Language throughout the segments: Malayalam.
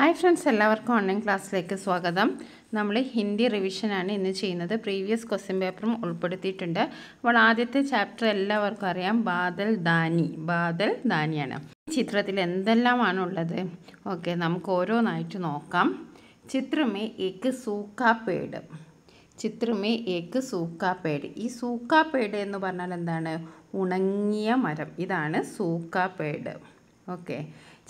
ഹായ് ഫ്രണ്ട്സ് എല്ലാവർക്കും ഓൺലൈൻ ക്ലാസ്സിലേക്ക് സ്വാഗതം നമ്മൾ ഹിന്ദി റിവിഷനാണ് ഇന്ന് ചെയ്യുന്നത് പ്രീവിയസ് ക്വസ്റ്റ്യൻ പേപ്പറും ഉൾപ്പെടുത്തിയിട്ടുണ്ട് അപ്പോൾ ആദ്യത്തെ ചാപ്റ്റർ എല്ലാവർക്കും അറിയാം ബാദൽ ദാനി ബാദൽ ദാനിയാണ് ചിത്രത്തിൽ എന്തെല്ലാമാണ് ഉള്ളത് ഓക്കെ നമുക്ക് ഓരോന്നായിട്ട് നോക്കാം ചിത്രമേ ഏക്ക് സൂക്കാപ്പേട് ചിത്രമേ ഏക്ക് സൂക്കാപ്പേട് ഈ സൂക്കാപ്പേട് എന്ന് പറഞ്ഞാൽ എന്താണ് ഉണങ്ങിയ മരം ഇതാണ് സൂക്കാപ്പേട് ഓക്കെ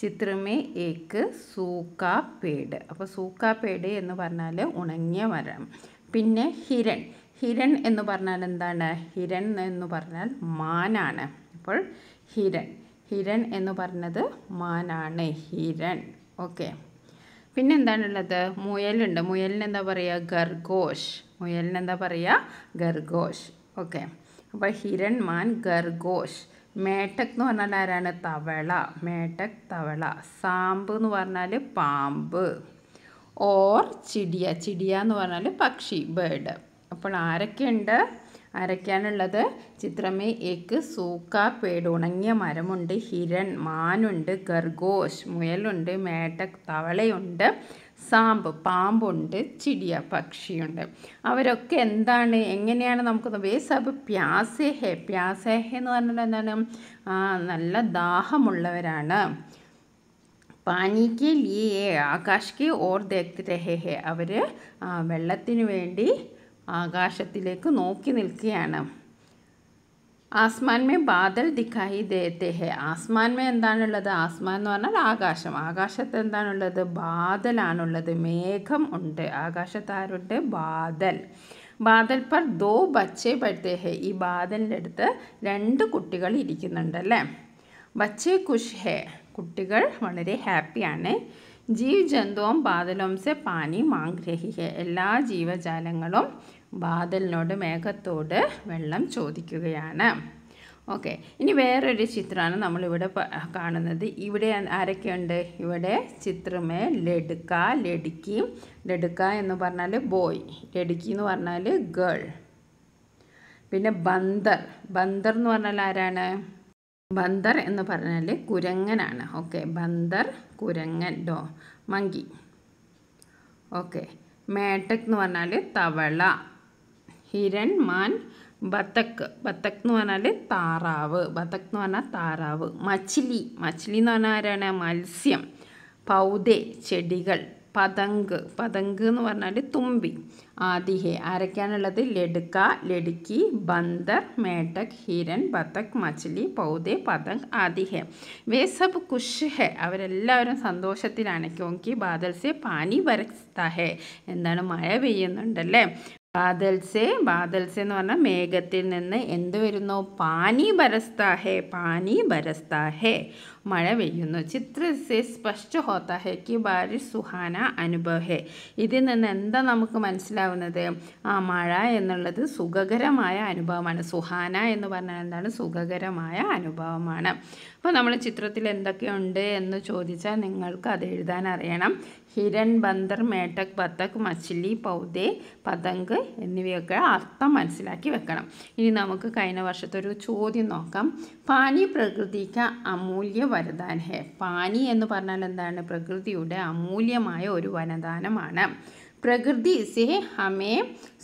ചിത്രമേ ഏക്ക് സൂക്കാ പേട് അപ്പോൾ സൂക്കാ പേട് എന്ന് പറഞ്ഞാൽ ഉണങ്ങിയ മരം പിന്നെ ഹിരൺ ഹിരൺ എന്ന് പറഞ്ഞാൽ എന്താണ് ഹിരൺ എന്ന് പറഞ്ഞാൽ മാനാണ് അപ്പോൾ ഹിരൺ ഹിരൺ എന്ന് പറഞ്ഞത് മാനാണ് ഹിരൺ ഓക്കെ പിന്നെ എന്താണുള്ളത് മുയലുണ്ട് മുയലിന് എന്താ പറയുക ഗർഗോഷ് മുയലിന് എന്താ പറയുക ഗർഗോഷ് ഓക്കെ അപ്പോൾ ഹിരൺ മാൻ ഗർഗോഷ് മേട്ടക് എന്ന് പറഞ്ഞാൽ ആരാണ് തവള മേട്ടക് തവള സാമ്പ് എന്ന് പറഞ്ഞാൽ പാമ്പ് ഓർ ചിടിയ ചിടിയ എന്ന് പറഞ്ഞാൽ പക്ഷി ബേഡ് അപ്പോൾ ആരൊക്കെയുണ്ട് അരയ്ക്കാനുള്ളത് ചിത്രമേ എക്ക് സൂക്ക പേട് ഉണങ്ങിയ മരമുണ്ട് ഹിരൺ മാനുണ്ട് ഗർഗോഷ് മുയലുണ്ട് മേട്ട തവളയുണ്ട് സാമ്പ് പാമ്പുണ്ട് ചിടിയ പക്ഷിയുണ്ട് അവരൊക്കെ എന്താണ് എങ്ങനെയാണ് നമുക്ക് വേസബ് പ്യാസേഹെ പ്യാസേഹെ എന്ന് പറഞ്ഞാൽ എന്താണ് നല്ല ദാഹമുള്ളവരാണ് പാനിക്ക് ലിയേ ആകാശ്ക്ക് ഓർ ദേഖ് രഹേ ഹെ അവർ വെള്ളത്തിന് വേണ്ടി ആകാശത്തിലേക്ക് നോക്കി നിൽക്കുകയാണ് ആസ്മാൻമേ ബാദൽ ദിഖായി ദേത്തെ ഹെ ആസ്മാൻ എന്താണുള്ളത് ആസ്മാൻ എന്ന് പറഞ്ഞാൽ ആകാശം ആകാശത്ത് എന്താണുള്ളത് ബാദലാണുള്ളത് മേഘം ഉണ്ട് ആരുണ്ട് ബാദൽ ബാദൽ പർ ദോ ബച്ചേ പഠിത്തേ ഹെ ഈ ബാദലിൻ്റെ അടുത്ത് രണ്ട് കുട്ടികൾ ഇരിക്കുന്നുണ്ടല്ലേ ബച്ചേ കുഷ് ഹെ കുട്ടികൾ വളരെ ഹാപ്പിയാണ് ജീവജന്തുവും ബാദലും സെ പാനി ആഗ്രഹിക്കുക എല്ലാ ജീവജാലങ്ങളും ബാദലിനോട് മേഘത്തോട് വെള്ളം ചോദിക്കുകയാണ് ഓക്കെ ഇനി വേറൊരു ചിത്രമാണ് നമ്മളിവിടെ കാണുന്നത് ഇവിടെ ആരൊക്കെയുണ്ട് ഇവിടെ ചിത്രമേ ലഡുക്ക ലഡുക്കി ലഡുക്ക എന്ന് പറഞ്ഞാൽ ബോയ് ലഡുക്കി എന്ന് പറഞ്ഞാൽ ഗേൾ പിന്നെ ബന്ദർ ബന്ദർ എന്ന് പറഞ്ഞാൽ ആരാണ് ബന്ദർ എന്ന് പറഞ്ഞാൽ കുരങ്ങനാണ് ഓക്കെ ബന്ദർ കുരങ്ങൻ ഡോ മങ്കി ഓക്കെ മേട്ടക്ക് എന്ന് പറഞ്ഞാൽ തവള ഹിരൺ മാൻ ബത്തക്ക് ബത്തക്ക് എന്ന് പറഞ്ഞാൽ താറാവ് ബത്തക്ക് എന്ന് പറഞ്ഞാൽ താറാവ് മച്ചിലി മച്ചിലി എന്ന് പറഞ്ഞാൽ ആരാണ് മത്സ്യം പൗതെ ചെടികൾ പതങ്ക് പതങ്ക് എന്ന് പറഞ്ഞാൽ തുമ്പി ആദിഹെ ആരൊക്കെയാണുള്ളത് ലെടുക്ക ലെടുക്കി ബന്ദർ മേട്ടക് ഹിരൻ ബത്തക് മച്ചിലി പൗതെ പതങ്ക് ആദിഹെ വേസബ് കുഷ്ഹെ അവരെല്ലാവരും സന്തോഷത്തിലാണ് ക്യോങ്കി ബാദൽസെ പാനി വരസ്ത എന്താണ് മഴ പെയ്യുന്നുണ്ടല്ലേ ബാദൽസെ ബാദൽസ് എന്ന് പറഞ്ഞാൽ മേഘത്തിൽ നിന്ന് എന്ത് വരുന്നു പാനി ബരസ്താഹേ പാനി ബരസ്താഹേ മഴ പെയ്യുന്നു ചിത്രസെ സ്പഷ്ട ഹോത്താഹേക്ക് ഭാര്യ ബാരി സുഹാന അനുഭവേ ഇതിൽ നിന്ന് എന്താ നമുക്ക് മനസ്സിലാവുന്നത് ആ മഴ എന്നുള്ളത് സുഖകരമായ അനുഭവമാണ് സുഹാന എന്ന് പറഞ്ഞാൽ എന്താണ് സുഖകരമായ അനുഭവമാണ് അപ്പോൾ നമ്മൾ ചിത്രത്തിൽ എന്തൊക്കെയുണ്ട് എന്ന് ചോദിച്ചാൽ നിങ്ങൾക്ക് അത് എഴുതാൻ അറിയണം ഹിരൺ ബന്ദർ മേട്ടക് ബത്തക് മച്ചിലി പൗദേ പതങ്ക് എന്നിവയൊക്കെ അർത്ഥം മനസ്സിലാക്കി വെക്കണം ഇനി നമുക്ക് കഴിഞ്ഞ വർഷത്തെ ഒരു ചോദ്യം നോക്കാം പാനി പ്രകൃതിക്ക് അമൂല്യ വരദാൻ ഹേ പാനി എന്ന് പറഞ്ഞാൽ എന്താണ് പ്രകൃതിയുടെ അമൂല്യമായ ഒരു വനദാനമാണ് പ്രകൃതി സെ ഹമേ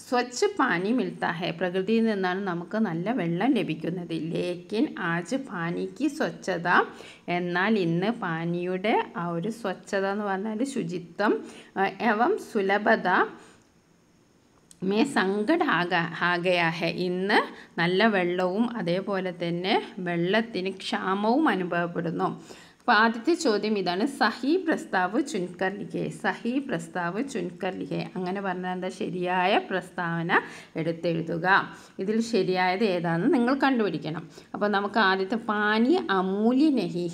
സ്വച്ഛ പാനി മിൽത്താ ഹെ പ്രകൃതിയിൽ നിന്നാണ് നമുക്ക് നല്ല വെള്ളം ലഭിക്കുന്നത് ലേക്കിൻ ആജ് പാനിക്ക് സ്വച്ഛത എന്നാൽ ഇന്ന് പാനിയുടെ ആ ഒരു സ്വച്ഛത എന്ന് പറഞ്ഞാൽ ശുചിത്വം എവം സുലഭത മേ സങ്കട ആക ആകയാഹെ ഇന്ന് നല്ല വെള്ളവും അതേപോലെ തന്നെ വെള്ളത്തിന് ക്ഷാമവും അനുഭവപ്പെടുന്നു അപ്പോൾ ആദ്യത്തെ ചോദ്യം ഇതാണ് സഹി പ്രസ്താവ് ചുൻകർ ലിഖെ സഹി പ്രസ്താവ് ചുൻകർ ലിഖെ അങ്ങനെ പറഞ്ഞാൽ എന്താ ശരിയായ പ്രസ്താവന എടുത്തെഴുതുക ഇതിൽ ശരിയായത് ഏതാണെന്ന് നിങ്ങൾ കണ്ടുപിടിക്കണം അപ്പോൾ നമുക്ക് ആദ്യത്തെ പാനി അമൂല്യ നഹി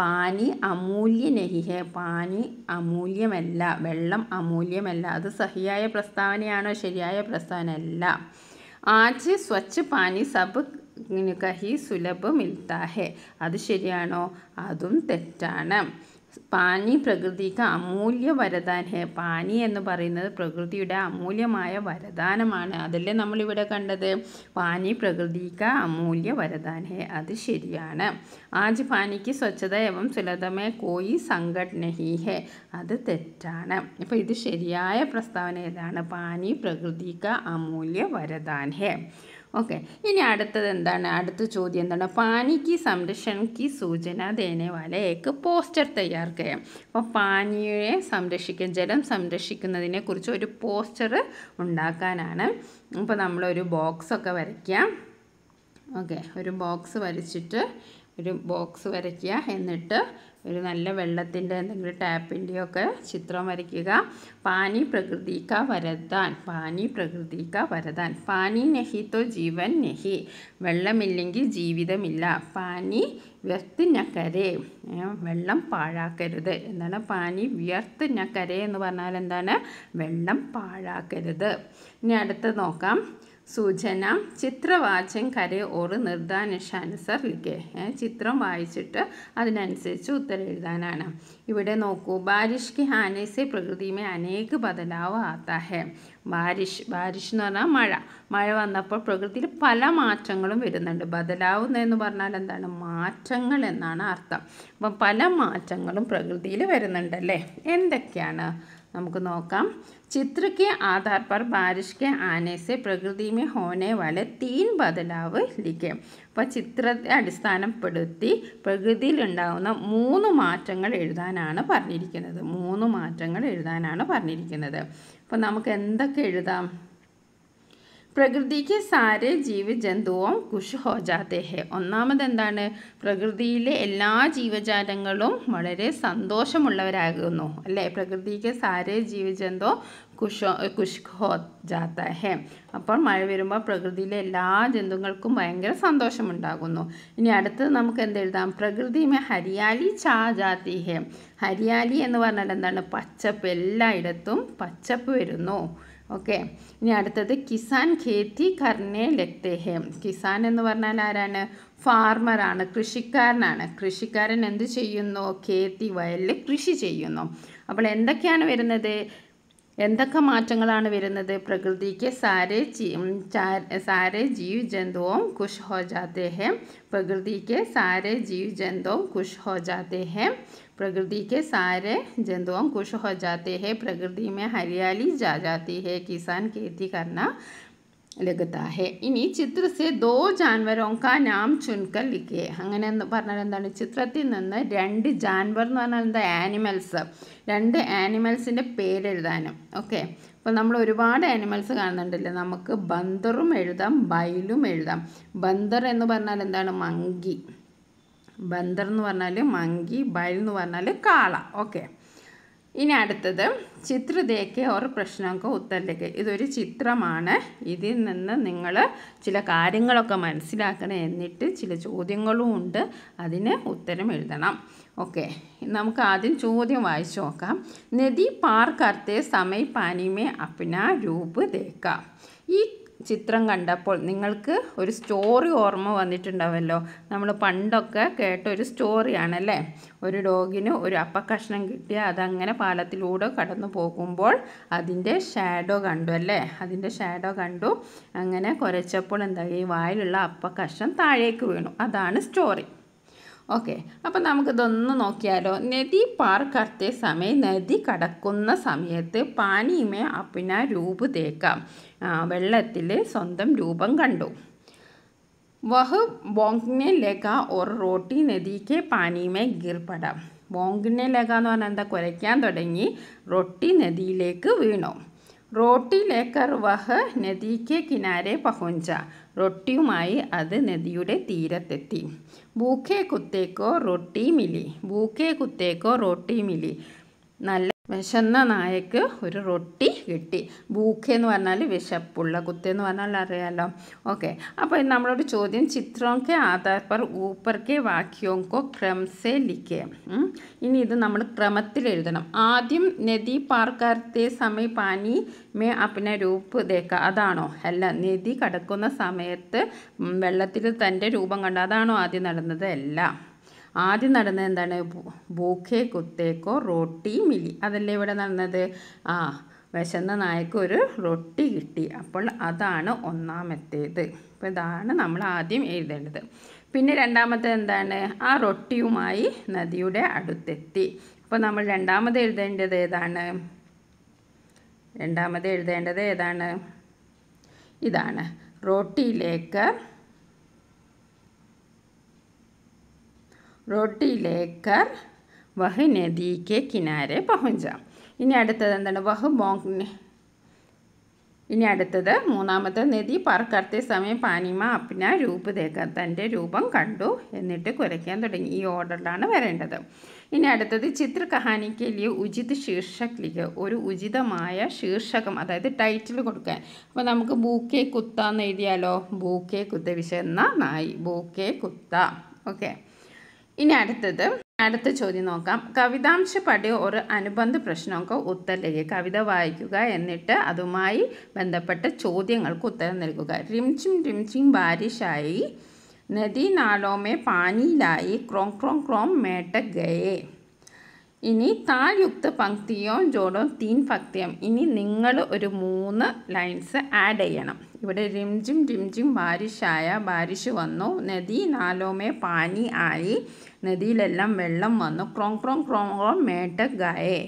പാനി അമൂല്യ നഹിഹേ പാനി അമൂല്യമല്ല വെള്ളം അമൂല്യമല്ല അത് സഹിയായ പ്രസ്താവനയാണോ ശരിയായ പ്രസ്താവന അല്ല ആച്ച് സ്വച്ഛ് പാനി സബ് കഹി സുലഭ മിൽത്താഹെ അത് ശരിയാണോ അതും തെറ്റാണ് പാനി പ്രകൃതിക്ക് അമൂല്യ വരദാന ഹേ പാനി എന്ന് പറയുന്നത് പ്രകൃതിയുടെ അമൂല്യമായ വരദാനമാണ് അതല്ലേ നമ്മളിവിടെ കണ്ടത് പാനി പ്രകൃതിക്ക് അമൂല്യ വരദാന ഹേ അത് ശരിയാണ് ആജ് പാനിക്ക് സ്വച്ഛത എവം സുലതമേ കോയി സങ്കട് നഹി ഹേ അത് തെറ്റാണ് അപ്പോൾ ഇത് ശരിയായ പ്രസ്താവന ഏതാണ് പാനി പ്രകൃതിക്ക് അമൂല്യ വരദാന ഹേ ഓക്കെ ഇനി അടുത്തത് എന്താണ് അടുത്ത ചോദ്യം എന്താണ് പാനിക്ക് സംരക്ഷണക്ക് സൂചന ദേനെ വാലയ്ക്ക് പോസ്റ്റർ തയ്യാറാക്കുക അപ്പോൾ പാനിയെ സംരക്ഷിക്കാൻ ജലം സംരക്ഷിക്കുന്നതിനെ കുറിച്ച് ഒരു പോസ്റ്റർ ഉണ്ടാക്കാനാണ് അപ്പോൾ നമ്മളൊരു ബോക്സൊക്കെ വരയ്ക്കാം ഓക്കെ ഒരു ബോക്സ് വരച്ചിട്ട് ഒരു ബോക്സ് വരയ്ക്കുക എന്നിട്ട് ഒരു നല്ല വെള്ളത്തിൻ്റെ എന്തെങ്കിലും ടാപ്പിൻ്റെയോ ഒക്കെ ചിത്രം വരയ്ക്കുക പാനി പ്രകൃതിക്ക വരതാൻ പാനി പ്രകൃതിക്ക വരതാൻ പാനി നെഹിത്തോ ജീവൻ നെഹി വെള്ളമില്ലെങ്കിൽ ജീവിതമില്ല പാനി വ്യർത്ത് ഞക്കരെ വെള്ളം പാഴാക്കരുത് എന്താണ് പാനി വ്യർത്ത് ഞക്കരെ എന്ന് പറഞ്ഞാൽ എന്താണ് വെള്ളം പാഴാക്കരുത് ഇനി അടുത്ത് നോക്കാം സൂചന ചിത്രവാചം കരെ ഓറ് നിർദ്ധാനുഷാനുസർ ലിഖേ ചിത്രം വായിച്ചിട്ട് അതിനനുസരിച്ച് ഉത്തരം എഴുതാനാണ് ഇവിടെ നോക്കൂ ബാരിഷ് കി ഹാനേസെ പ്രകൃതിയുമേ അനേക ബദലാവ് ആത്താ ബാരിഷ് ബാരിഷ് എന്ന് പറഞ്ഞാൽ മഴ മഴ വന്നപ്പോൾ പ്രകൃതിയിൽ പല മാറ്റങ്ങളും വരുന്നുണ്ട് ബദലാവുന്നതെന്ന് പറഞ്ഞാൽ എന്താണ് മാറ്റങ്ങൾ എന്നാണ് അർത്ഥം അപ്പം പല മാറ്റങ്ങളും പ്രകൃതിയിൽ വരുന്നുണ്ടല്ലേ എന്തൊക്കെയാണ് നമുക്ക് നോക്കാം चित्र ആധാർ പർ पर बारिश പ്രകൃതി മേ से प्रकृति में होने वाले तीन അപ്പോൾ ചിത്രത്തെ അടിസ്ഥാനപ്പെടുത്തി പ്രകൃതിയിലുണ്ടാകുന്ന മൂന്ന് മാറ്റങ്ങൾ എഴുതാനാണ് പറഞ്ഞിരിക്കുന്നത് മൂന്ന് മാറ്റങ്ങൾ എഴുതാനാണ് പറഞ്ഞിരിക്കുന്നത് അപ്പോൾ നമുക്ക് എന്തൊക്കെ എഴുതാം പ്രകൃതിക്ക് കെ സാരെ ജീവജന്തുവും കുഷ് ഹോ ഹെ ഒന്നാമത് എന്താണ് പ്രകൃതിയിലെ എല്ലാ ജീവജാലങ്ങളും വളരെ സന്തോഷമുള്ളവരാകുന്നു അല്ലേ പ്രകൃതിക്ക് കെ സാരെ ജീവജന്തു കുഷോ കുഷ്ക് ഹോ ഹെ അപ്പോൾ മഴ വരുമ്പോൾ പ്രകൃതിയിലെ എല്ലാ ജന്തുക്കൾക്കും ഭയങ്കര സന്തോഷമുണ്ടാകുന്നു ഇനി അടുത്തത് നമുക്ക് എന്തെഴുതാം പ്രകൃതി മേ ഹരിയാലി ചാ ജാതി ഹെ ഹരിയാലി എന്ന് പറഞ്ഞാൽ എന്താണ് പച്ചപ്പ് എല്ലായിടത്തും പച്ചപ്പ് വരുന്നു ഓക്കെ ഇനി അടുത്തത് കിസാൻ ഖേത്തി കർണേ ലക്തേഹേം കിസാൻ എന്ന് പറഞ്ഞാൽ ആരാണ് ഫാർമറാണ് കൃഷിക്കാരനാണ് കൃഷിക്കാരൻ എന്ത് ചെയ്യുന്നു ഖേത്തി വയലിൽ കൃഷി ചെയ്യുന്നു അപ്പോൾ എന്തൊക്കെയാണ് വരുന്നത് एंड वरुद प्रकृति के सारे ची सारे जीव जंतुओं खुश हो जाते हैं प्रकृति के सारे जीव जंतुओं खुश हो जाते हैं प्रकृति के सारे जंतुओं खुश हो जाते हैं प्रकृति में हरियाली जा जाती है किसान खेती करना लगता है ഇനി ചിത്രസെ ദോ ജാൻവരോ കാ നാം ചുൻകർ ലിഖേ അങ്ങനെ എന്ന് പറഞ്ഞാൽ എന്താണ് ചിത്രത്തിൽ നിന്ന് രണ്ട് ജാൻവർ എന്ന് പറഞ്ഞാൽ എന്താ ആനിമൽസ് രണ്ട് ആനിമൽസിൻ്റെ പേരെഴുതാനും ഓക്കെ അപ്പോൾ നമ്മൾ ഒരുപാട് ആനിമൽസ് കാണുന്നുണ്ടല്ലോ നമുക്ക് ബന്ദറും എഴുതാം ബൈലും എഴുതാം ബന്ദർ എന്ന് പറഞ്ഞാൽ എന്താണ് മങ്കി ബന്ദർ എന്ന് പറഞ്ഞാൽ മങ്കി ബൈൽ എന്ന് പറഞ്ഞാൽ കാള ഓക്കെ ഇനി അടുത്തത് ചിത്രദേക്ക് ഒരു പ്രശ്നമൊക്കെ ഉത്തരലേക്ക് ഇതൊരു ചിത്രമാണ് ഇതിൽ നിന്ന് നിങ്ങൾ ചില കാര്യങ്ങളൊക്കെ മനസ്സിലാക്കണം എന്നിട്ട് ചില ചോദ്യങ്ങളും ഉണ്ട് അതിന് ഉത്തരം എഴുതണം ഓക്കെ നമുക്ക് ആദ്യം ചോദ്യം വായിച്ചു നോക്കാം നദി പാർക്കർത്തെ സമയ പാനിമേ അപ്പന രൂപ തേക്കാം ഈ ചിത്രം കണ്ടപ്പോൾ നിങ്ങൾക്ക് ഒരു സ്റ്റോറി ഓർമ്മ വന്നിട്ടുണ്ടാവുമല്ലോ നമ്മൾ പണ്ടൊക്കെ കേട്ട ഒരു സ്റ്റോറിയാണല്ലേ ഒരു ഡോഗിന് ഒരു അപ്പക്കഷ്ണം കിട്ടിയ അതങ്ങനെ പാലത്തിലൂടെ കടന്നു പോകുമ്പോൾ അതിൻ്റെ ഷാഡോ കണ്ടു അല്ലേ അതിൻ്റെ ഷാഡോ കണ്ടു അങ്ങനെ കുരച്ചപ്പോൾ ഈ വായിലുള്ള അപ്പക്കഷ്ണം താഴേക്ക് വീണു അതാണ് സ്റ്റോറി ഓക്കെ അപ്പം നമുക്കിതൊന്ന് നോക്കിയാലോ നദി പാർക്കത്തെ സമയം നദി കടക്കുന്ന സമയത്ത് പാനിമേ അപ്പിന രൂപ തേക്കാം വെള്ളത്തിൽ സ്വന്തം രൂപം കണ്ടു വഹ് ബോങ്നെ ലഗ ഓർ റോട്ടി നദിക്ക് പാനിമേ ഗീർപട ബോങ്നെ ലഗ എന്ന് പറഞ്ഞാൽ എന്താ കുരയ്ക്കാൻ തുടങ്ങി റൊട്ടി നദിയിലേക്ക് വീണു റോട്ടി ലേക്കർ വഹ് നദിക്ക് കിനാരെ പഹുഞ്ച റൊട്ടിയുമായി അത് നദിയുടെ തീരത്തെത്തി ഭൂക്കെ കുത്തേക്കോ റൊട്ടി മിലി ഭൂക്കെ കുത്തേക്കോ റോട്ടി മിലി നല്ല വിശന്ന നായക്ക് ഒരു റൊട്ടി കിട്ടി ബൂക്കെന്ന് എന്ന് പറഞ്ഞാൽ വിശപ്പുള്ള കുത്തി എന്ന് പറഞ്ഞാൽ അറിയാലോ ഓക്കെ അപ്പോൾ നമ്മളോട് ചോദ്യം ചിത്രമൊക്കെ ആധാർ പർ ഊപ്പർക്കെ കെ ക്രംസേ കോ ലിക്കേ ഇനി ഇത് നമ്മൾ ക്രമത്തിൽ എഴുതണം ആദ്യം നദി പാർക്കാർത്തേ കർത്തേ സമയ പാനി മേ അപ്പിന രൂപ് തേക്ക അതാണോ അല്ല നദി കടക്കുന്ന സമയത്ത് വെള്ളത്തിൽ തൻ്റെ രൂപം കണ്ട അതാണോ ആദ്യം നടന്നത് അല്ല ആദ്യം നടന്നത് എന്താണ് ബൂഖെ കുത്തേക്കോ റൊട്ടി മിലി അതല്ലേ ഇവിടെ നടന്നത് ആ വിശന്ന നായക്ക് ഒരു റൊട്ടി കിട്ടി അപ്പോൾ അതാണ് ഒന്നാമത്തേത് അപ്പോൾ ഇതാണ് നമ്മൾ ആദ്യം എഴുതേണ്ടത് പിന്നെ രണ്ടാമത്തെ എന്താണ് ആ റൊട്ടിയുമായി നദിയുടെ അടുത്തെത്തി അപ്പോൾ നമ്മൾ രണ്ടാമത് എഴുതേണ്ടത് ഏതാണ് രണ്ടാമത് എഴുതേണ്ടത് ഏതാണ് ഇതാണ് റോട്ടിയിലേക്ക് റോട്ടി ലേക്കർ വഹ് നദി കിനാരെ പഹുഞ്ച ഇനി അടുത്തത് എന്താണ് വഹ് ബോങ് ഇനി അടുത്തത് മൂന്നാമത്തെ നദി പാർ സമയം പാനിമ അപ്പിന രൂപ് ദേക്ക തൻ്റെ രൂപം കണ്ടു എന്നിട്ട് കുരയ്ക്കാൻ തുടങ്ങി ഈ ഓർഡറിലാണ് വരേണ്ടത് ഇനി അടുത്തത് ചിത്ര കഹാനിക്ക് ലിയ ഉചിത് ശീർഷക് ലിഖ ഒരു ഉചിതമായ ശീർഷകം അതായത് ടൈറ്റിൽ കൊടുക്കാൻ അപ്പോൾ നമുക്ക് ബൂക്കെ കുത്ത എന്ന് എഴുതിയാലോ ബൂക്കെ കുത്ത വിശന്ന നായി ബൂക്കെ കുത്ത ഓക്കെ ഇനി അടുത്തത് അടുത്ത ചോദ്യം നോക്കാം കവിതാംശ പടി ഒരു അനുബന്ധ പ്രശ്നമൊക്കെ ഉത്തരം ലഭിക്കുക കവിത വായിക്കുക എന്നിട്ട് അതുമായി ബന്ധപ്പെട്ട ചോദ്യങ്ങൾക്ക് ഉത്തരം നൽകുക റിംചും റിംചിം ബാരിഷായി നദി നാലോമേ പാനിയിലായി ക്രോം ക്രോം ക്രോം മേട്ട ഗയേ ഇനി താഴ്യുക്ത പങ്ക്തിയോ ജോഡോ തീൻ പക്തിയം ഇനി നിങ്ങൾ ഒരു മൂന്ന് ലൈൻസ് ആഡ് ചെയ്യണം ഇവിടെ രിംജിം രിംജിം ബാരിഷായ ബാരിഷ് വന്നു നദി നാലോമേ പാനി ആയി നദിയിലെല്ലാം വെള്ളം വന്നു ക്രോം ക്രോം ക്രോം ക്രോം മേട്ട ഗായേ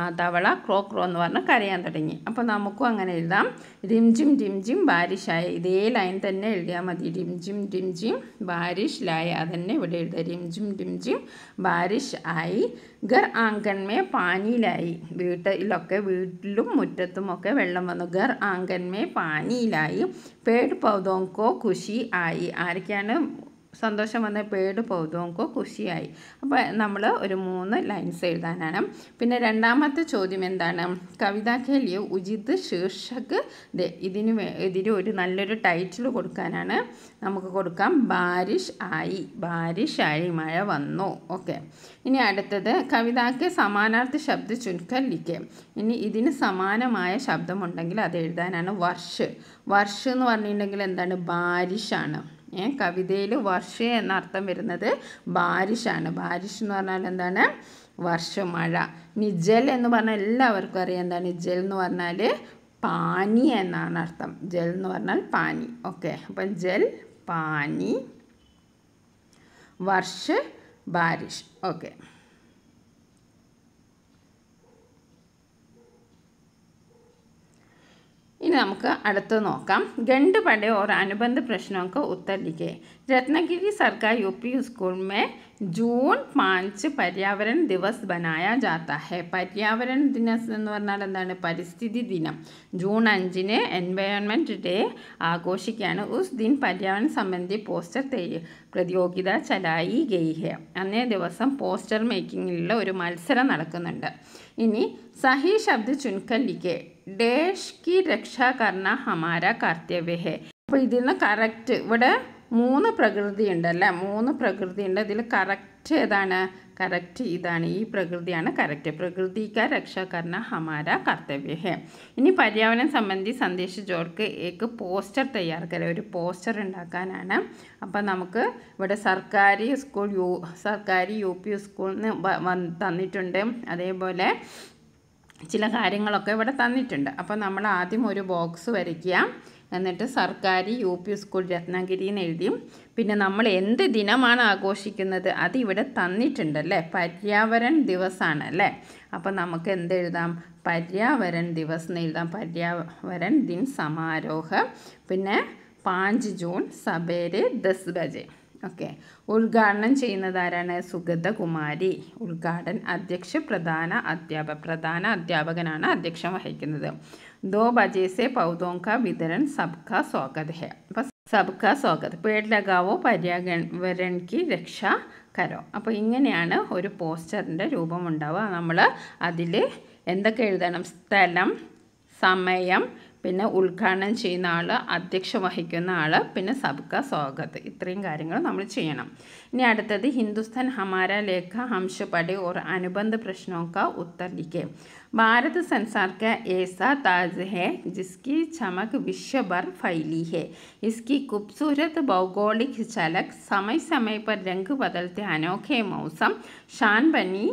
ആ തവള ക്രോ ക്രോ എന്ന് പറഞ്ഞ് കരയാൻ തുടങ്ങി അപ്പോൾ നമുക്കും അങ്ങനെ എഴുതാം റിംജിം ബാരിഷ് ആയ ഇതേ ലൈൻ തന്നെ എഴുതിയാൽ മതി റിംജിം ടിംജിം ബാരിഷ് ലായ അതന്നെ ഇവിടെ എഴുതുക റിംജിം ടിംജിം ബാരിഷ് ആയി ഗർ ആങ്കന്മേ പാനിയിലായി വീട്ടിലൊക്കെ വീട്ടിലും മുറ്റത്തുമൊക്കെ വെള്ളം വന്നു ഗർ ആങ്കന്മേ പാനിയിലായി പേട് പൗതോങ്കോ ഖുഷി ആയി ആരൊക്കെയാണ് സന്തോഷം വന്ന പേട് പൗതോങ്കോ കുശിയായി അപ്പോൾ നമ്മൾ ഒരു മൂന്ന് ലൈൻസ് എഴുതാനാണ് പിന്നെ രണ്ടാമത്തെ ചോദ്യം എന്താണ് കവിത കേലിയോ ഉചിത് ശീർഷക് ഇതിന് ഇതിന് ഒരു നല്ലൊരു ടൈറ്റിൽ കൊടുക്കാനാണ് നമുക്ക് കൊടുക്കാം ബാരിഷ് ആയി ബാരിഷ് ആയി മഴ വന്നു ഓക്കെ ഇനി അടുത്തത് കവിതാക്ക് സമാനാർത്ഥി ശബ്ദ ചുരുക്കം ഇനി ഇതിന് സമാനമായ ശബ്ദമുണ്ടെങ്കിൽ അത് എഴുതാനാണ് വർഷ് വർഷ് എന്ന് പറഞ്ഞിട്ടുണ്ടെങ്കിൽ എന്താണ് ബാരിഷാണ് കവിതയിൽ വർഷ എന്നർത്ഥം വരുന്നത് ബാരിഷാണ് ബാരിഷ് എന്ന് പറഞ്ഞാൽ എന്താണ് വർഷ മഴ നിജൽ എന്ന് പറഞ്ഞാൽ എല്ലാവർക്കും അറിയാം എന്താണ് നിജൽ എന്ന് പറഞ്ഞാൽ പാനി എന്നാണ് അർത്ഥം ജൽ എന്ന് പറഞ്ഞാൽ പാനി ഓക്കെ അപ്പം ജൽ പാനി വർഷ ബാരിഷ് ഓക്കെ നമുക്ക് അടുത്ത് നോക്കാം ഗണ്ട് പടേ ഓർ അനുബന്ധ പ്രശ്നമൊക്കെ ഉത്തരിക്കേ രത്നഗിരി लिखे യു പി यूपी स्कूल ജൂൺ പാഞ്ച് പര്യാവരൺ ദിവസ് ബനായ ജാത്ത ഹെ പര്യാവരൺ ദിനസ് എന്ന് പറഞ്ഞാൽ എന്താണ് പരിസ്ഥിതി ദിനം ജൂൺ അഞ്ചിന് എൻവയോൺമെൻറ്റ് ഡേ ആഘോഷിക്കുകയാണ് ഉസ് ദിൻ പര്യാവരൺ സംബന്ധി പോസ്റ്റർ തെയ്യ പ്രതിയോഗിത ചലായി ഗയി ഹെ അന്നേ ദിവസം പോസ്റ്റർ മേക്കിങ്ങിലുള്ള ഒരു മത്സരം നടക്കുന്നുണ്ട് ഇനി സഹി ശബ്ദ ചുൻകല്ലിക്ക് ഡേഷ് കി രക്ഷ കർണ ഹമാര കർത്തവ്യ ഹെ അപ്പോൾ ഇതിൽ നിന്ന് കറക്റ്റ് ഇവിടെ മൂന്ന് പ്രകൃതി അല്ലേ മൂന്ന് പ്രകൃതി ഉണ്ട് ഇതിൽ കറക്റ്റ് ഏതാണ് കറക്റ്റ് ഇതാണ് ഈ പ്രകൃതിയാണ് കറക്റ്റ് പ്രകൃതിക്ക രക്ഷാകരണ ഹമാര കർത്തവ്യ ഹെ ഇനി പര്യാവരണം സംബന്ധി സന്ദേശ ജോർക്ക് ഏക്ക് പോസ്റ്റർ തയ്യാറാക്കുക ഒരു പോസ്റ്റർ ഉണ്ടാക്കാനാണ് അപ്പോൾ നമുക്ക് ഇവിടെ സർക്കാർ സ്കൂൾ യു സർക്കാർ യു പി സ്കൂളിൽ നിന്ന് തന്നിട്ടുണ്ട് അതേപോലെ ചില കാര്യങ്ങളൊക്കെ ഇവിടെ തന്നിട്ടുണ്ട് അപ്പോൾ നമ്മൾ ആദ്യം ഒരു ബോക്സ് വരയ്ക്കുക എന്നിട്ട് സർക്കാർ യു പി സ്കൂൾ രത്നഗിരി എന്ന് എഴുതിയും പിന്നെ നമ്മൾ എന്ത് ദിനമാണ് ആഘോഷിക്കുന്നത് അത് ഇവിടെ തന്നിട്ടുണ്ടല്ലേ പര്യാവരൺ ദിവസമാണ് അല്ലേ അപ്പോൾ നമുക്ക് എന്തെഴുതാം പര്യാവരൺ ദിവസം എന്ന് എഴുതാം പര്യാവരൺ ദിൻ സമാരോഹ പിന്നെ പാഞ്ച് ജൂൺ സബേര് ദസ് ബജേ ഓക്കെ ഉദ്ഘാടനം ചെയ്യുന്നത് ആരാണ് സുഗതകുമാരി ഉദ്ഘാടന അധ്യക്ഷ പ്രധാന അധ്യാപക പ്രധാന അധ്യാപകനാണ് അധ്യക്ഷം വഹിക്കുന്നത് ദോ ബജേസെ പൗതോങ്ക കാ സബ്ക സ്വാഗത് ഹെ അപ്പം സബ്ക സ്വാഗത് പേട് ലഗാവോ പര്യാവരൺ കി രക്ഷ കരോ അപ്പോൾ ഇങ്ങനെയാണ് ഒരു പോസ്റ്ററിൻ്റെ രൂപമുണ്ടാവുക നമ്മൾ അതിൽ എന്തൊക്കെ എഴുതണം സ്ഥലം സമയം പിന്നെ ഉദ്ഘാടനം ചെയ്യുന്ന ആൾ അധ്യക്ഷം വഹിക്കുന്ന ആൾ പിന്നെ സബ്ക സ്വാഗത് ഇത്രയും കാര്യങ്ങൾ നമ്മൾ ചെയ്യണം ഇനി അടുത്തത് ഹിന്ദുസ്ഥാൻ ഹമാര ലേഖ ഹംശ പടി ഓർ അനുബന്ധ പ്രശ്നോं का उत्तर लिखें भारत संसार का ऐसा ताज है जिसकी चमक विश्व भर फैली है इसकी खूबसूरत भौगोलिक झलक समय समय पर रंग बदलते अनोखे मौसम शान बनी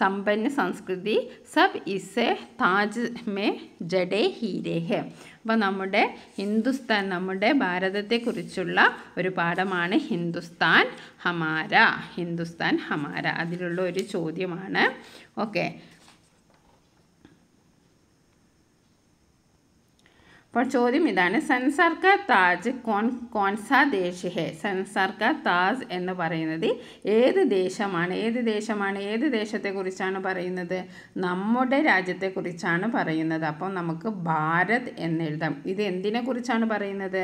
സമ്പന്ന സംസ്കൃതി സബ് ഇസ് എ താജ് മേ ജഡേ ഹീരേ ഹെ അപ്പോൾ നമ്മുടെ ഹിന്ദുസ്ഥാൻ നമ്മുടെ ഭാരതത്തെക്കുറിച്ചുള്ള ഒരു പാഠമാണ് ഹിന്ദുസ്ഥാൻ ഹമാര ഹിന്ദുസ്ഥാൻ ഹമാര അതിലുള്ള ഒരു ചോദ്യമാണ് ഓക്കെ അപ്പോൾ ചോദ്യം ഇതാണ് സൻസാർ ക താജ് കോൺ കോൺസ ദേശ് ഹെ സൻസാർ ക താജ് എന്ന് പറയുന്നത് ഏത് ദേശമാണ് ഏത് ദേശമാണ് ഏത് ദേശത്തെക്കുറിച്ചാണ് പറയുന്നത് നമ്മുടെ രാജ്യത്തെക്കുറിച്ചാണ് പറയുന്നത് അപ്പോൾ നമുക്ക് ഭാരത് എന്നെഴുതാം ഇത് എന്തിനെക്കുറിച്ചാണ് പറയുന്നത്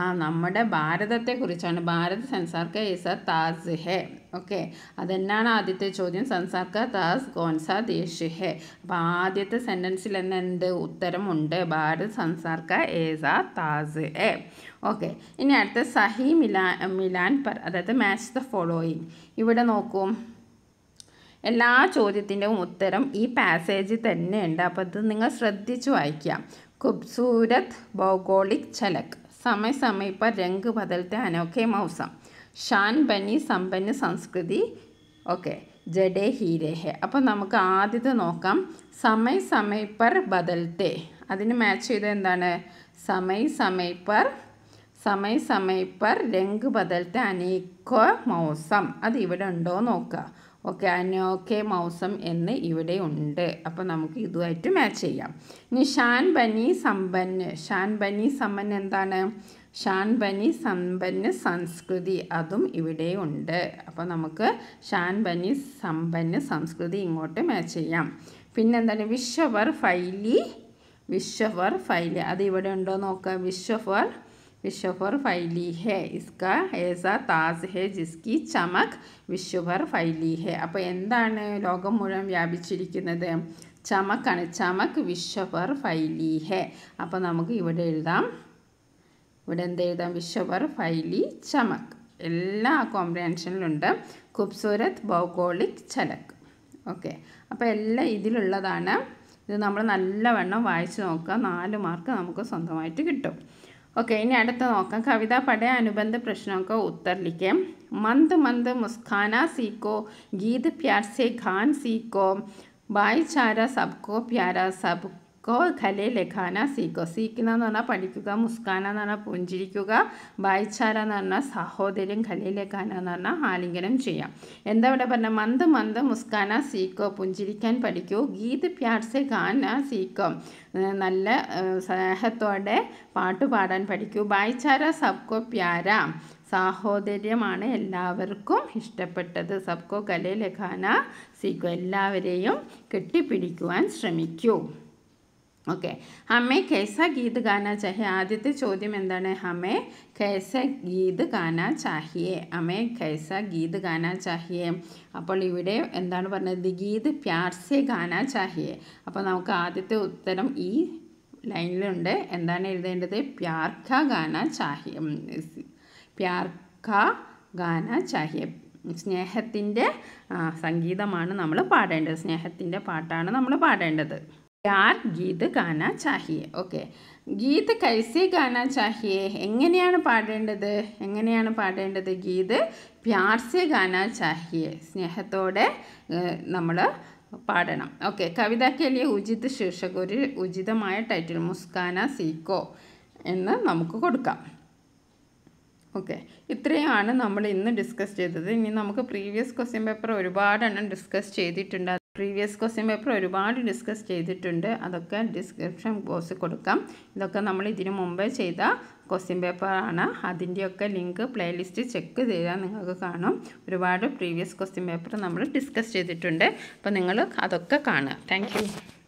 ആ നമ്മുടെ ഭാരതത്തെക്കുറിച്ചാണ് ഭാരത് സൻസാർ ക ഈസ് എ താജ് ഹെ ഓക്കെ അതെന്നാണ് ആദ്യത്തെ ചോദ്യം സംസാർക്ക ദാസ് ഗോൺസ ദേശ് ഹെ അപ്പോൾ ആദ്യത്തെ സെൻറ്റൻസിൽ തന്നെ എന്ത് ഉത്തരമുണ്ട് ഭാരത് സംസാർക്ക ഏസ താസ് എ ഓക്കെ ഇനി അടുത്ത സഹി മിലാ മിലാൻ പർ അതായത് മാച്ച് ദ ഫോളോയിങ് ഇവിടെ നോക്കും എല്ലാ ചോദ്യത്തിൻ്റെയും ഉത്തരം ഈ പാസേജിൽ തന്നെ ഉണ്ട് അപ്പോൾ ഇത് നിങ്ങൾ ശ്രദ്ധിച്ചു വായിക്കാം ഖുബ്സൂരത് ഭൗഗോളിക് ചലക് സമയ സമയപ്പ രംഗ് ബദലത്തെ അനോഖെ മൗസം ഷാൻ ബനി സമ്പന്ന സംസ്കൃതി ഓക്കെ ജഡേ ഹീരേഹെ അപ്പോൾ നമുക്ക് ആദ്യത്തെ നോക്കാം സമയ സമയപ്പർ ബദൽത്തെ അതിന് മാച്ച് ചെയ്ത് എന്താണ് സമയ സമയപ്പർ സമയ സമയപ്പർ രംഗ് ബദൽത്തെ അനേക്കോ മൗസം അത് ഇവിടെ ഉണ്ടോ നോക്കുക ഓക്കെ അനോക്കെ മൗസം എന്ന് ഇവിടെ ഉണ്ട് അപ്പോൾ നമുക്ക് ഇതുമായിട്ട് മാച്ച് ചെയ്യാം ഇനി ഷാൻ ബനി സമ്പന്ന് ഷാൻ ബനി സമ്പന്ന് എന്താണ് ഷാൻബനി സമ്പന്ന സംസ്കൃതി അതും ഇവിടെ ഉണ്ട് അപ്പോൾ നമുക്ക് ഷാൻബനി സമ്പന്ന സംസ്കൃതി ഇങ്ങോട്ട് മാച്ച് ചെയ്യാം പിന്നെന്താണ് വിശ്വവർ ഫൈലി വിശ്വഫർ ഫൈലി അത് ഇവിടെ ഉണ്ടോ നോക്കുക വിശ്വഫർ വിശ്വഫർ ഫൈലി ഹേ ഇസ്ക ऐसा താസ് ഹേ ജിസ്കി ചമക് വിശ്വഫർ ഫൈലി ഹേ അപ്പോൾ എന്താണ് ലോകം മുഴുവൻ വ്യാപിച്ചിരിക്കുന്നത് ചമക്കാണ് ചമക് വിശ്വഫർ ഫൈലി ഹേ അപ്പോൾ നമുക്ക് ഇവിടെ എഴുതാം ഇവിടെ എന്ത് എഴുതാം വിശ്വവർ ഫൈലി ചമക് എല്ലാ ഉണ്ട് ഖുബ്സൂരത് ഭൗഗോളിക് ചലക് ഓക്കെ അപ്പോൾ എല്ലാം ഇതിലുള്ളതാണ് ഇത് നമ്മൾ നല്ലവണ്ണം വായിച്ച് നോക്കുക നാല് മാർക്ക് നമുക്ക് സ്വന്തമായിട്ട് കിട്ടും ഓക്കെ ഇനി അടുത്ത് നോക്കാം കവിത പടയ അനുബന്ധ പ്രശ്നമൊക്കെ ഉത്തരലിക്കാം മന്ത് മന്ത് മുസ്ഖാന സീക്കോ ഗീത് പ്യാർസെ ഖാൻ സീക്കോ ചാര സബ്കോ പ്യാര സബ് കോ ഖലെ ലഖാന സീക്കോ സീക്കുന്ന എന്ന് പറഞ്ഞാൽ പഠിക്കുക മുസ്കാന എന്ന് പറഞ്ഞാൽ പുഞ്ചിരിക്കുക ഭായിച്ചാര എന്ന് പറഞ്ഞാൽ സഹോദര്യം ഖലെ ലഖാന എന്ന് പറഞ്ഞാൽ ആലിംഗനം ചെയ്യാം എന്താ ഇവിടെ പറഞ്ഞാൽ മന്ത് മന്ത് മുസ്കാന സീക്കോ പുഞ്ചിരിക്കാൻ പഠിക്കൂ ഗീത് പ്യാർസെ ഖാന സീക്കോ നല്ല സ്നേഹത്തോടെ പാട്ട് പാടാൻ പഠിക്കൂ ഭായിച്ചാര സബ്കോ പ്യാര സാഹോദര്യമാണ് എല്ലാവർക്കും ഇഷ്ടപ്പെട്ടത് സബ്കോ കലയിലെ ഖാന സീക്കോ എല്ലാവരെയും കെട്ടിപ്പിടിക്കുവാൻ ശ്രമിക്കൂ ഓക്കെ ഹമേ കേസ ഗീത് ഗാന ചാഹിയെ ആദ്യത്തെ ചോദ്യം എന്താണ് ഹമേ കേസ ഗീത് ഗാന ചാഹിയെ അമേ കേസ ഗീത് ഗാന ചാഹിയെ അപ്പോൾ ഇവിടെ എന്താണ് പറഞ്ഞത് ഗീത് പ്യാർസെ ഗാന ചാഹിയെ അപ്പോൾ നമുക്ക് ആദ്യത്തെ ഉത്തരം ഈ ലൈനിലുണ്ട് എന്താണ് എഴുതേണ്ടത് പ്യാർക്ക ഗാന ചാഹിയ പ്യാർക്ക ഗാന ചാഹിയ സ്നേഹത്തിൻ്റെ സംഗീതമാണ് നമ്മൾ പാടേണ്ടത് സ്നേഹത്തിൻ്റെ പാട്ടാണ് നമ്മൾ പാടേണ്ടത് യാർ ഗീത് ഗാന ചാഹിയെ ഓക്കെ ഗീത് കൈസെ ഗാന ചാഹിയെ എങ്ങനെയാണ് പാടേണ്ടത് എങ്ങനെയാണ് പാടേണ്ടത് ഗീത് പ്യാർസെ ഗാന ചാഹിയെ സ്നേഹത്തോടെ നമ്മൾ പാടണം ഓക്കെ കവിത കെലിയ ഉചിത് ശീർഷക ഒരു ഉചിതമായ ടൈറ്റിൽ മുസ്കാന സീക്കോ എന്ന് നമുക്ക് കൊടുക്കാം ഓക്കെ ഇത്രയാണ് നമ്മൾ ഇന്ന് ഡിസ്കസ് ചെയ്തത് ഇനി നമുക്ക് പ്രീവിയസ് ക്വസ്റ്റ്യൻ പേപ്പർ ഒരുപാടെണ്ണം ഡിസ്കസ് ചെയ്തിട്ടുണ്ട് പ്രീവിയസ് ക്വസ്റ്റ്യൻ പേപ്പർ ഒരുപാട് ഡിസ്കസ് ചെയ്തിട്ടുണ്ട് അതൊക്കെ ഡിസ്ക്രിപ്ഷൻ ബോക്സിൽ കൊടുക്കാം ഇതൊക്കെ നമ്മൾ ഇതിനു മുമ്പേ ചെയ്ത ക്വസ്റ്റ്യൻ പേപ്പറാണ് അതിൻ്റെയൊക്കെ ലിങ്ക് പ്ലേലിസ്റ്റ് ചെക്ക് ചെയ്താൽ നിങ്ങൾക്ക് കാണും ഒരുപാട് പ്രീവിയസ് ക്വസ്റ്റ്യൻ പേപ്പർ നമ്മൾ ഡിസ്കസ് ചെയ്തിട്ടുണ്ട് അപ്പോൾ നിങ്ങൾ അതൊക്കെ കാണുക താങ്ക്